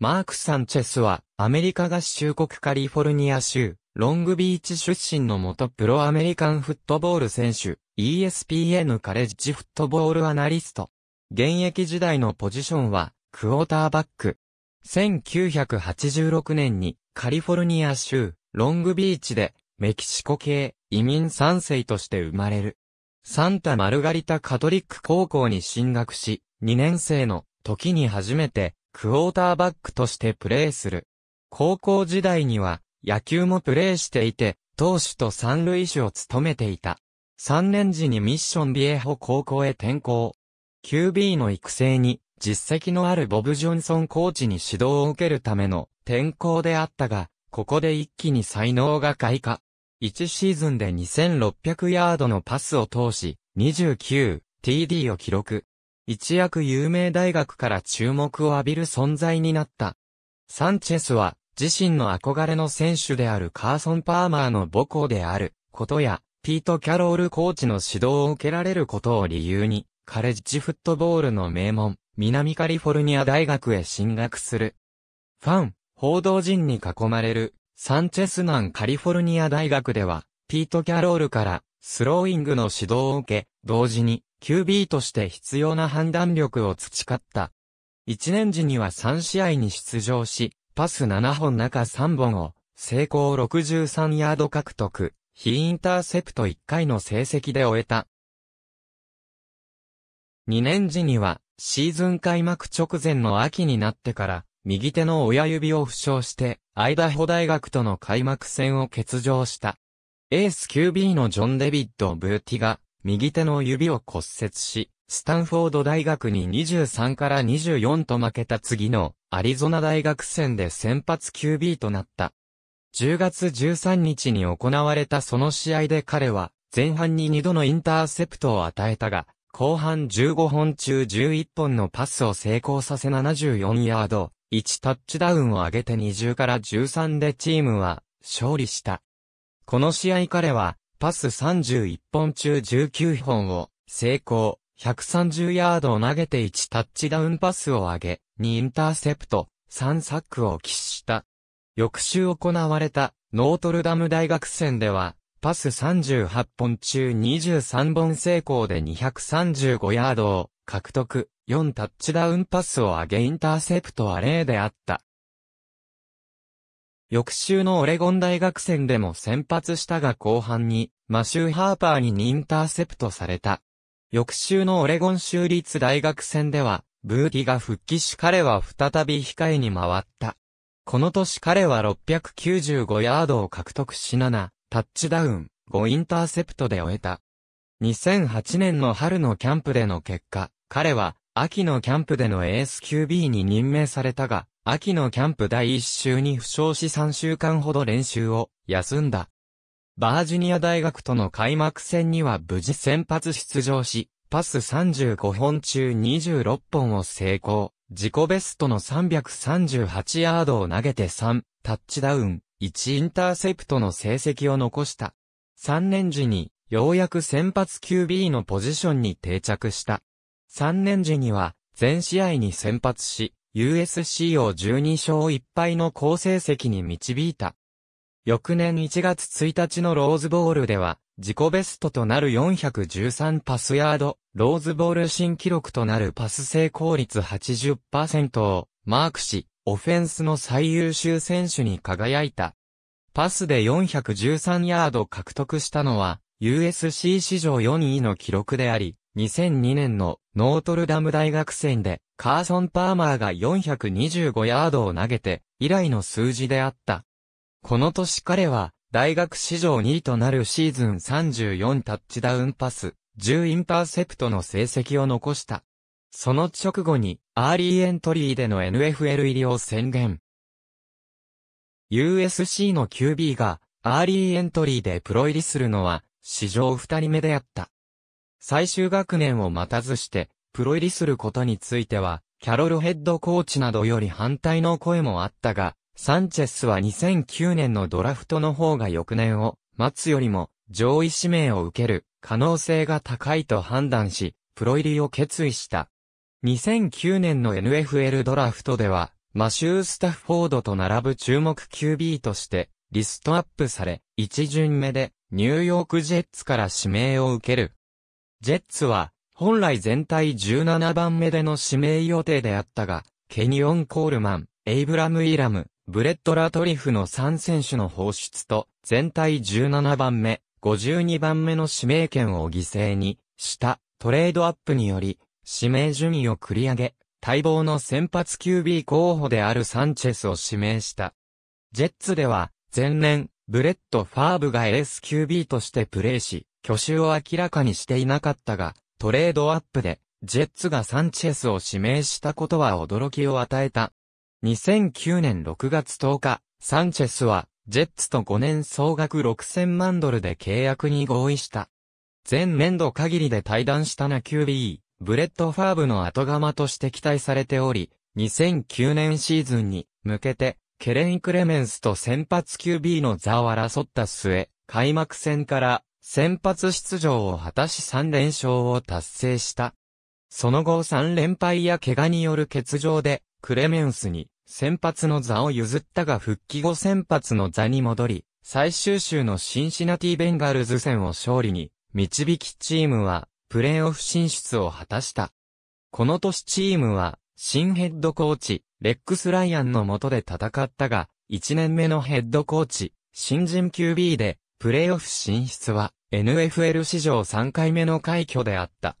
マーク・サンチェスは、アメリカ合衆国カリフォルニア州、ロングビーチ出身の元プロアメリカンフットボール選手、ESPN カレッジフットボールアナリスト。現役時代のポジションは、クォーターバック。1986年に、カリフォルニア州、ロングビーチで、メキシコ系、移民3世として生まれる。サンタ・マルガリタ・カトリック高校に進学し、2年生の時に初めてクォーターバックとしてプレーする。高校時代には、野球もプレーしていて、投手と三塁手を務めていた。3年時にミッションビエホ高校へ転校。QB の育成に、実績のあるボブ・ジョンソンコーチに指導を受けるための転校であったが、ここで一気に才能が開花。1シーズンで2600ヤードのパスを通し、29TD を記録。一躍有名大学から注目を浴びる存在になった。サンチェスは、自身の憧れの選手であるカーソン・パーマーの母校であることや、ピート・キャロールコーチの指導を受けられることを理由に、カレッジフットボールの名門、南カリフォルニア大学へ進学する。ファン、報道陣に囲まれる、サンチェス南カリフォルニア大学では、ピート・キャロールから、スローイングの指導を受け、同時に、QB として必要な判断力を培った。1年時には3試合に出場し、パス7本中3本を、成功63ヤード獲得、非インターセプト1回の成績で終えた。2年時には、シーズン開幕直前の秋になってから、右手の親指を負傷して、アイダホ大学との開幕戦を欠場した。エース QB のジョン・デビッド・ブーティが、右手の指を骨折し、スタンフォード大学に23から24と負けた次のアリゾナ大学戦で先発 QB となった。10月13日に行われたその試合で彼は前半に2度のインターセプトを与えたが、後半15本中11本のパスを成功させ74ヤード、1タッチダウンを上げて20から13でチームは勝利した。この試合彼はパス31本中19本を成功、130ヤードを投げて1タッチダウンパスを上げ、2インターセプト、3サックを喫した。翌週行われたノートルダム大学戦では、パス38本中23本成功で235ヤードを獲得、4タッチダウンパスを上げインターセプトは0であった。翌週のオレゴン大学戦でも先発したが後半にマシュー・ハーパーにインターセプトされた。翌週のオレゴン州立大学戦では、ブーティが復帰し彼は再び控えに回った。この年彼は695ヤードを獲得し7、タッチダウン、5インターセプトで終えた。2008年の春のキャンプでの結果、彼は秋のキャンプでのエース QB に任命されたが、秋のキャンプ第1週に負傷し3週間ほど練習を休んだ。バージニア大学との開幕戦には無事先発出場し、パス35本中26本を成功。自己ベストの338ヤードを投げて3、タッチダウン、1インターセプトの成績を残した。3年時に、ようやく先発 QB のポジションに定着した。3年時には、全試合に先発し、USC を12勝1敗の好成績に導いた。翌年1月1日のローズボールでは、自己ベストとなる413パスヤード、ローズボール新記録となるパス成功率80%をマークし、オフェンスの最優秀選手に輝いた。パスで413ヤード獲得したのは、USC 史上4位の記録であり、2002年のノートルダム大学戦でカーソン・パーマーが425ヤードを投げて以来の数字であった。この年彼は、大学史上2位となるシーズン34タッチダウンパス、10インターセプトの成績を残した。その直後に、アーリーエントリーでの NFL 入りを宣言。USC の QB が、アーリーエントリーでプロ入りするのは、史上2人目であった。最終学年を待たずして、プロ入りすることについては、キャロルヘッドコーチなどより反対の声もあったが、サンチェスは2009年のドラフトの方が翌年を待つよりも上位指名を受ける可能性が高いと判断し、プロ入りを決意した。2009年の NFL ドラフトでは、マシュー・スタッフォードと並ぶ注目 QB としてリストアップされ、1巡目でニューヨークジェッツから指名を受ける。ジェッツは本来全体17番目での指名予定であったが、ケニオン・コールマン、エイブラム・イラム、ブレットラトリフの3選手の放出と、全体17番目、52番目の指名権を犠牲にしたトレードアップにより、指名順位を繰り上げ、待望の先発 QB 候補であるサンチェスを指名した。ジェッツでは、前年、ブレット・ファーブがエース QB としてプレーし、挙手を明らかにしていなかったが、トレードアップで、ジェッツがサンチェスを指名したことは驚きを与えた。2009年6月10日、サンチェスは、ジェッツと5年総額6000万ドルで契約に合意した。前年度限りで退団したな QB、ブレッド・ファーブの後釜として期待されており、2009年シーズンに向けて、ケレン・クレメンスと先発 QB の座を争った末、開幕戦から先発出場を果たし3連勝を達成した。その後3連敗や怪我による欠場で、クレメンスに先発の座を譲ったが復帰後先発の座に戻り、最終週のシンシナティベンガルズ戦を勝利に、導きチームは、プレーオフ進出を果たした。この年チームは、新ヘッドコーチ、レックス・ライアンの下で戦ったが、1年目のヘッドコーチ、新人 QB で、プレーオフ進出は、NFL 史上3回目の快挙であった。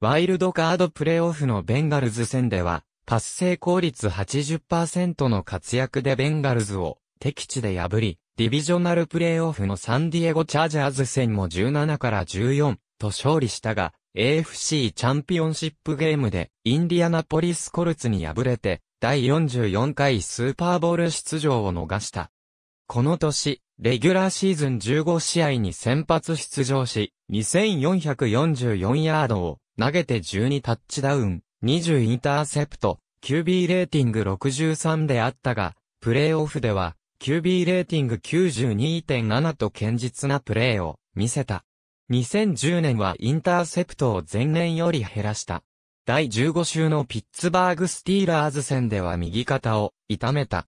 ワイルドカードプレーオフのベンガルズ戦では、達成効率80%の活躍でベンガルズを敵地で破り、ディビジョナルプレイオフのサンディエゴチャージャーズ戦も17から14と勝利したが、AFC チャンピオンシップゲームでインディアナポリスコルツに敗れて、第44回スーパーボール出場を逃した。この年、レギュラーシーズン15試合に先発出場し、2444ヤードを投げて12タッチダウン、20インターセプト、QB レーティング63であったが、プレイオフでは、QB レーティング92.7と堅実なプレーを見せた。2010年はインターセプトを前年より減らした。第15週のピッツバーグスティーラーズ戦では右肩を痛めた。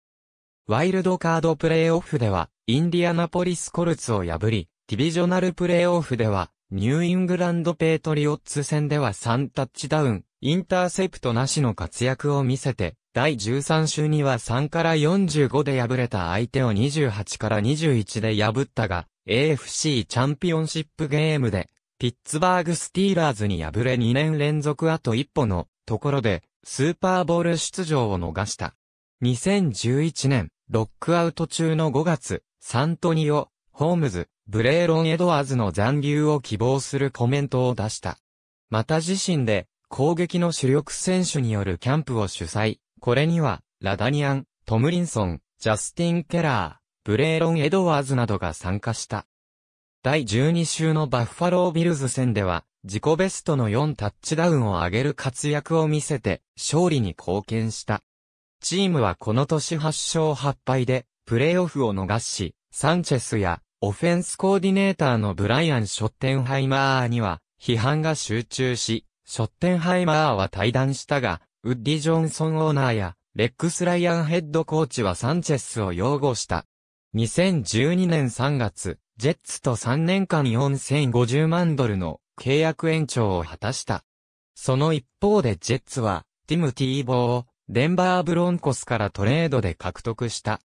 ワイルドカードプレイオフではインディアナポリスコルツを破り、ディビジョナルプレイオフではニューイングランドペートリオッツ戦では3タッチダウン、インターセプトなしの活躍を見せて、第13週には3から45で敗れた相手を28から21で破ったが、AFC チャンピオンシップゲームで、ピッツバーグスティーラーズに敗れ2年連続あと一歩のところで、スーパーボール出場を逃した。2011年、ロックアウト中の5月、サントニオ、ホームズ、ブレーロン・エドワーズの残留を希望するコメントを出した。また自身で、攻撃の主力選手によるキャンプを主催。これには、ラダニアン、トムリンソン、ジャスティン・ケラー、ブレーロン・エドワーズなどが参加した。第12週のバッファロー・ビルズ戦では、自己ベストの4タッチダウンを上げる活躍を見せて、勝利に貢献した。チームはこの年8勝8敗で、プレーオフを逃し、サンチェスやオフェンスコーディネーターのブライアン・ショッテンハイマーには批判が集中し、ショッテンハイマーは対談したが、ウッディ・ジョンソンオーナーやレックス・ライアンヘッドコーチはサンチェスを擁護した。2012年3月、ジェッツと3年間4050万ドルの契約延長を果たした。その一方でジェッツは、ティム・ティーボーをデンバー・ブロンコスからトレードで獲得した。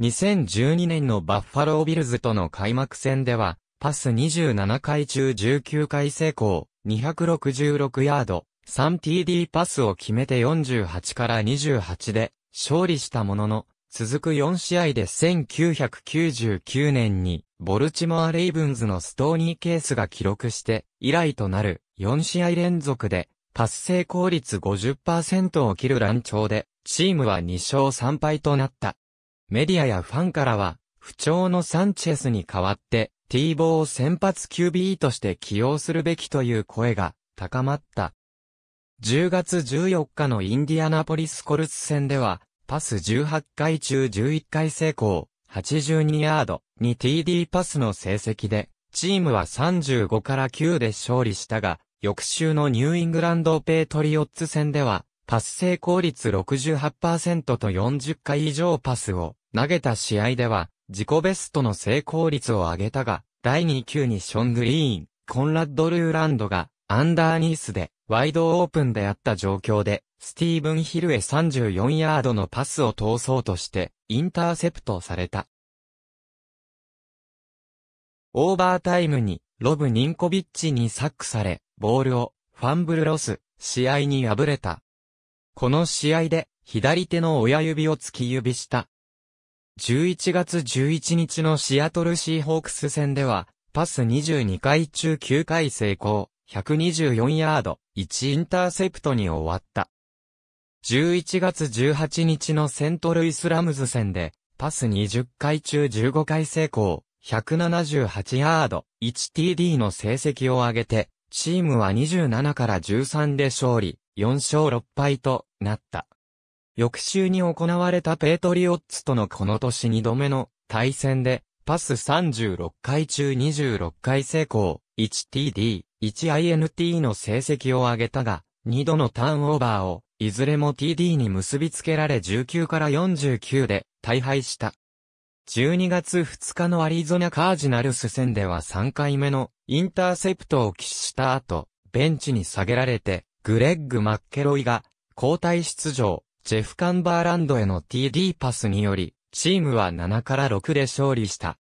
2012年のバッファロービルズとの開幕戦では、パス27回中19回成功、266ヤード、3TD パスを決めて48から28で勝利したものの、続く4試合で1999年に、ボルチモア・レイブンズのストーニーケースが記録して、以来となる4試合連続で、パス成功率50%を切る乱調で、チームは2勝3敗となった。メディアやファンからは、不調のサンチェスに代わって、ティーボーを先発 QB として起用するべきという声が高まった。10月14日のインディアナポリスコルツ戦では、パス18回中11回成功、82ヤードに TD パスの成績で、チームは35から9で勝利したが、翌週のニューイングランドペイトリオッツ戦では、パス成功率68%と40回以上パスを投げた試合では、自己ベストの成功率を上げたが、第2球にション・グリーン、コンラッド・ルーランドが、アンダーニースで、ワイドオープンであった状況で、スティーブン・ヒルへ34ヤードのパスを通そうとして、インターセプトされた。オーバータイムに、ロブ・ニンコビッチにサックされ、ボールを、ファンブルロス、試合に敗れた。この試合で、左手の親指を突き指した、11月11日のシアトルシーホークス戦では、パス22回中9回成功、124ヤード、1インターセプトに終わった。11月18日のセントルイスラムズ戦で、パス20回中15回成功、178ヤード、1TD の成績を上げて、チームは27から13で勝利、4勝6敗となった。翌週に行われたペートリオッツとのこの年2度目の対戦で、パス36回中26回成功、1TD、1INT の成績を上げたが、2度のターンオーバーを、いずれも TD に結びつけられ19から49で大敗した。12月2日のアリゾナカージナルス戦では3回目のインターセプトを喫した後、ベンチに下げられて、グレッグ・マッケロイが交代出場。ジェフ・カンバーランドへの TD パスにより、チームは7から6で勝利した。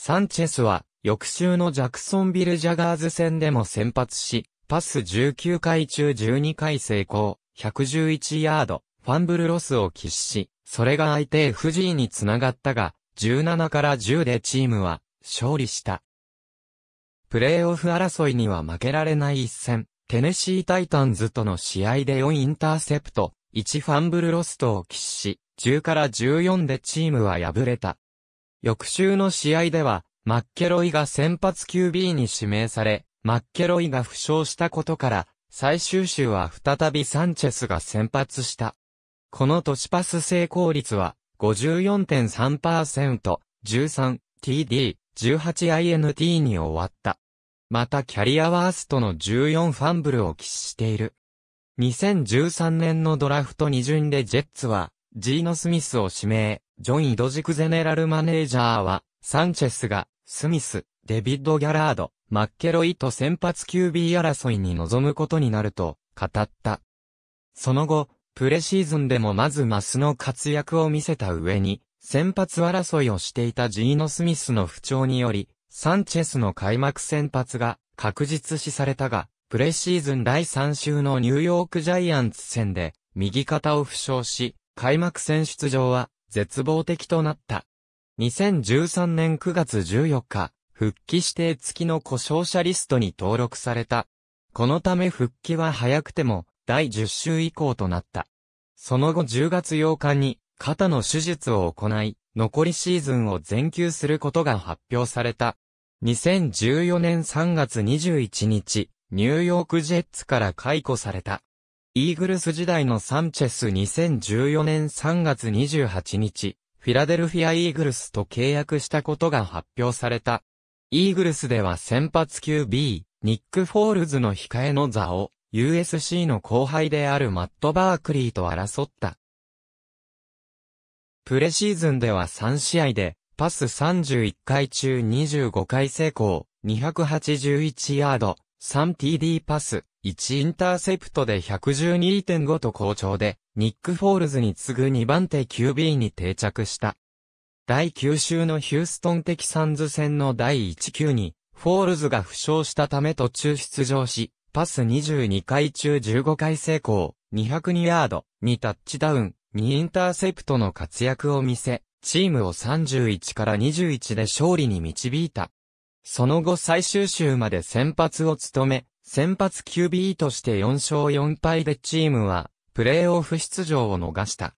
サンチェスは、翌週のジャクソンビル・ジャガーズ戦でも先発し、パス19回中12回成功、111ヤード、ファンブルロスを喫し、それが相手 FG につながったが、17から10でチームは、勝利した。プレーオフ争いには負けられない一戦、テネシータイタンズとの試合で4インターセプト、1ファンブルロストを喫し、10から14でチームは敗れた。翌週の試合では、マッケロイが先発 QB に指名され、マッケロイが負傷したことから、最終週は再びサンチェスが先発した。この年パス成功率は54.3%、13TD、18INT に終わった。またキャリアワーストの14ファンブルを喫している。2013年のドラフト2巡でジェッツは、ジーノ・スミスを指名、ジョン・イドジクゼネラルマネージャーは、サンチェスが、スミス、デビッド・ギャラード、マッケロイと先発 QB 争いに臨むことになると、語った。その後、プレシーズンでもまずマスの活躍を見せた上に、先発争いをしていたジーノ・スミスの不調により、サンチェスの開幕先発が確実視されたが、プレシーズン第3週のニューヨークジャイアンツ戦で、右肩を負傷し、開幕戦出場は、絶望的となった。2013年9月14日、復帰指定付きの故障者リストに登録された。このため復帰は早くても、第10週以降となった。その後10月8日に、肩の手術を行い、残りシーズンを全休することが発表された。2014年3月21日、ニューヨークジェッツから解雇された。イーグルス時代のサンチェス2014年3月28日、フィラデルフィアイーグルスと契約したことが発表された。イーグルスでは先発 QB、ニック・フォールズの控えの座を、USC の後輩であるマット・バークリーと争った。プレシーズンでは3試合で、パス31回中25回成功、281ヤード、3TD パス、1インターセプトで112.5と好調で、ニック・フォールズに次ぐ2番手 QB に定着した。第9週のヒューストン的サンズ戦の第1球に、フォールズが負傷したため途中出場し、パス22回中15回成功、202ヤード、2タッチダウン、2インターセプトの活躍を見せ、チームを31から21で勝利に導いた。その後最終週まで先発を務め、先発 QB として4勝4敗でチームは、プレーオフ出場を逃した。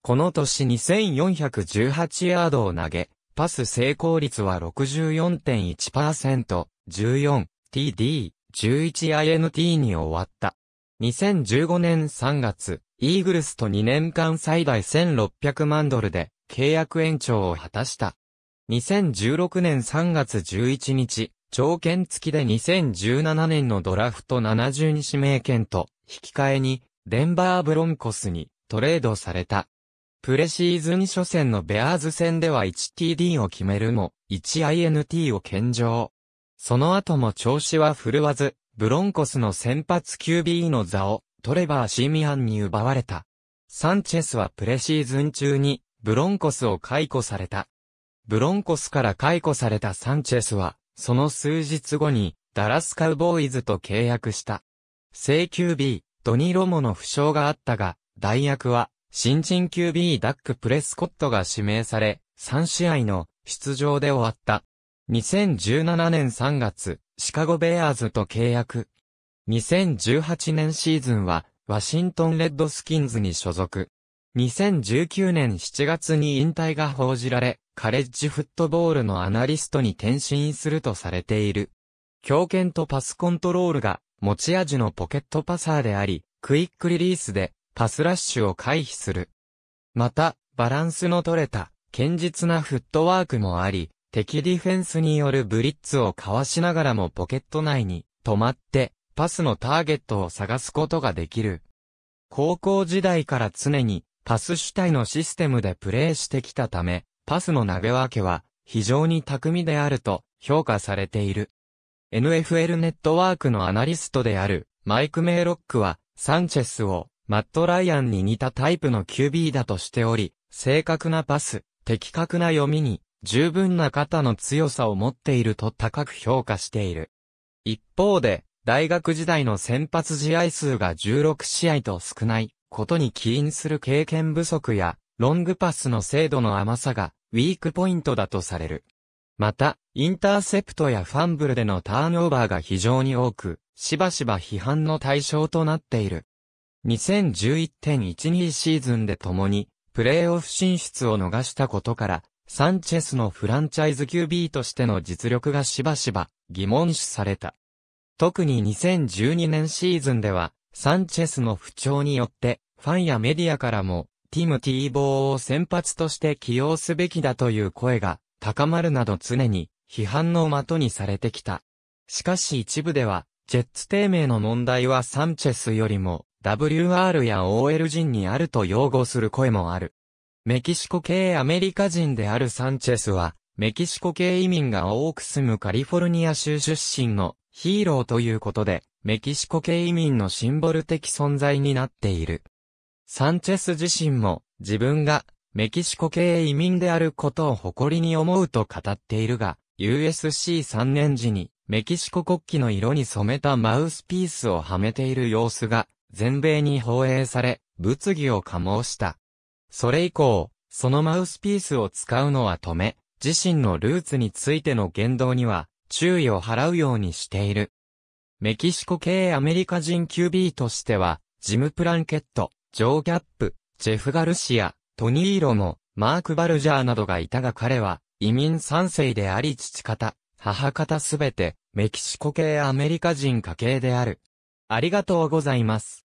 この年2418ヤードを投げ、パス成功率は64.1%、14TD、11INT に終わった。2015年3月、イーグルスと2年間最大1600万ドルで契約延長を果たした。2016年3月11日、条件付きで2017年のドラフト72指名権と、引き換えに、デンバーブロンコスにトレードされた。プレシーズン初戦のベアーズ戦では 1TD を決めるも、1INT を献上。その後も調子は振るわず、ブロンコスの先発 QB の座をトレバー・シミアンに奪われた。サンチェスはプレシーズン中にブロンコスを解雇された。ブロンコスから解雇されたサンチェスは、その数日後に、ダラスカウボーイズと契約した。請求 B、ドニ・ロモの負傷があったが、代役は、新人 q B ダック・プレスコットが指名され、3試合の出場で終わった。2017年3月、シカゴベアーズと契約。2018年シーズンは、ワシントンレッドスキンズに所属。2019年7月に引退が報じられ、カレッジフットボールのアナリストに転身するとされている。強肩とパスコントロールが持ち味のポケットパサーであり、クイックリリースでパスラッシュを回避する。また、バランスの取れた堅実なフットワークもあり、敵ディフェンスによるブリッツをかわしながらもポケット内に止まってパスのターゲットを探すことができる。高校時代から常にパス主体のシステムでプレーしてきたため、パスの投げ分けは非常に巧みであると評価されている。NFL ネットワークのアナリストであるマイク・メイロックはサンチェスをマット・ライアンに似たタイプの QB だとしており、正確なパス、的確な読みに十分な肩の強さを持っていると高く評価している。一方で、大学時代の先発試合数が16試合と少ないことに起因する経験不足や、ロングパスの精度の甘さがウィークポイントだとされる。また、インターセプトやファンブルでのターンオーバーが非常に多く、しばしば批判の対象となっている。2011.12シーズンで共に、プレーオフ進出を逃したことから、サンチェスのフランチャイズ QB としての実力がしばしば疑問視された。特に2012年シーズンでは、サンチェスの不調によって、ファンやメディアからもティム・ティーボーを先発として起用すべきだという声が高まるなど常に批判の的にされてきた。しかし一部では、ジェッツ低迷の問題はサンチェスよりも WR や OL 人にあると擁護する声もある。メキシコ系アメリカ人であるサンチェスは、メキシコ系移民が多く住むカリフォルニア州出身のヒーローということで、メキシコ系移民のシンボル的存在になっている。サンチェス自身も自分がメキシコ系移民であることを誇りに思うと語っているが、USC3 年時にメキシコ国旗の色に染めたマウスピースをはめている様子が全米に放映され、物議を加盟した。それ以降、そのマウスピースを使うのは止め、自身のルーツについての言動には注意を払うようにしている。メキシコ系アメリカ人 QB としては、ジム・プランケット、ジョー・ギャップ、ジェフ・ガルシア、トニー・ロモ、マーク・バルジャーなどがいたが彼は、移民三世であり父方、母方すべて、メキシコ系アメリカ人家系である。ありがとうございます。